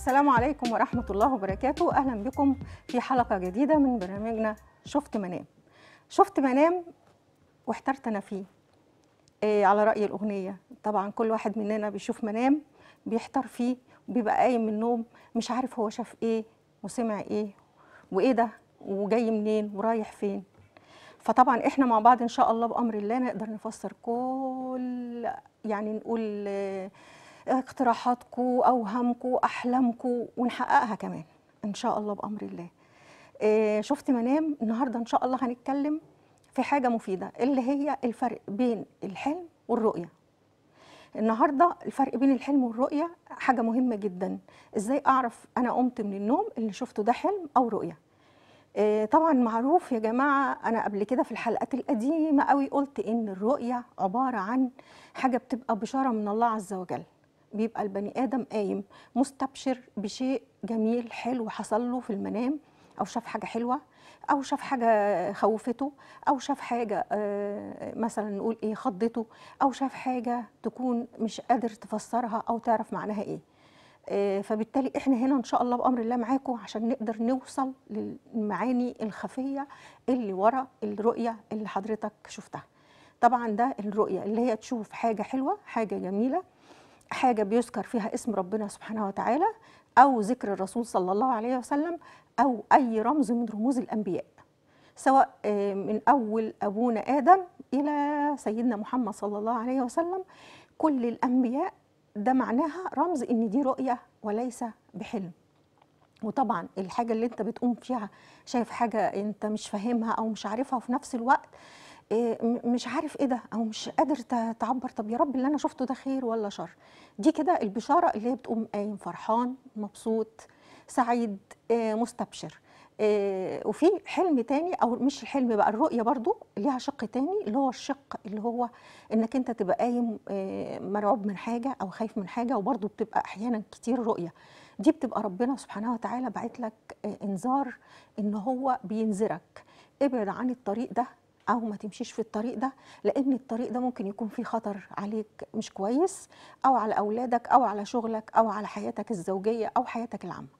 السلام عليكم ورحمة الله وبركاته أهلا بكم في حلقة جديدة من برنامجنا شفت منام شفت منام واحترت أنا فيه إيه على رأي الأغنية طبعا كل واحد مننا بيشوف منام بيحتار فيه بيبقى قايم من النوم مش عارف هو شاف إيه وسمع إيه وإيه ده وجاي منين ورايح فين فطبعا احنا مع بعض ان شاء الله بامر الله نقدر نفسر كل يعني نقول اقتراحاتكم اوهامكم احلامكم ونحققها كمان ان شاء الله بامر الله آه، شفت منام النهارده ان شاء الله هنتكلم في حاجه مفيده اللي هي الفرق بين الحلم والرؤيه النهارده الفرق بين الحلم والرؤيه حاجه مهمه جدا ازاي اعرف انا قمت من النوم اللي شفته ده حلم او رؤيه آه، طبعا معروف يا جماعه انا قبل كده في الحلقات القديمه قوي قلت ان الرؤيه عباره عن حاجه بتبقى بشاره من الله عز وجل بيبقى البني ادم قايم مستبشر بشيء جميل حلو حصل له في المنام او شاف حاجه حلوه او شاف حاجه خوفته او شاف حاجه آه، مثلا نقول ايه خضته او شاف حاجه تكون مش قادر تفسرها او تعرف معناها ايه آه، فبالتالي احنا هنا ان شاء الله بامر الله معاكم عشان نقدر نوصل للمعاني الخفيه اللي ورا الرؤيه اللي حضرتك شفتها طبعا ده الرؤيه اللي هي تشوف حاجه حلوه حاجه جميله حاجة بيذكر فيها اسم ربنا سبحانه وتعالى أو ذكر الرسول صلى الله عليه وسلم أو أي رمز من رموز الأنبياء سواء آه، من أول أبونا آدم إلى سيدنا محمد صلى الله عليه وسلم كل الأنبياء ده معناها رمز إن دي رؤية وليس بحلم وطبعا الحاجة اللي أنت بتقوم فيها شايف حاجة أنت مش فاهمها أو مش عارفها وفي نفس الوقت إيه، مش عارف ايه ده او مش قادر تعبر طب يا رب اللي انا شفته ده خير ولا شر دي كده البشاره اللي هي بتقوم قايم فرحان مبسوط سعيد آه، مستبشر آه، وفي حلم تاني او مش الحلم بقى الرؤيه برضو ليها شق تاني اللي هو الشق اللي هو انك انت تبقى قايم آه، مرعوب من حاجه او خايف من حاجه وبرضو بتبقى احيانا كتير رؤيه دي بتبقى ربنا سبحانه وتعالى باعت لك انذار ان هو بينذرك ابعد عن الطريق ده او ما تمشيش في الطريق ده لان الطريق ده ممكن يكون فيه خطر عليك مش كويس او على اولادك او على شغلك او على حياتك الزوجيه او حياتك العامه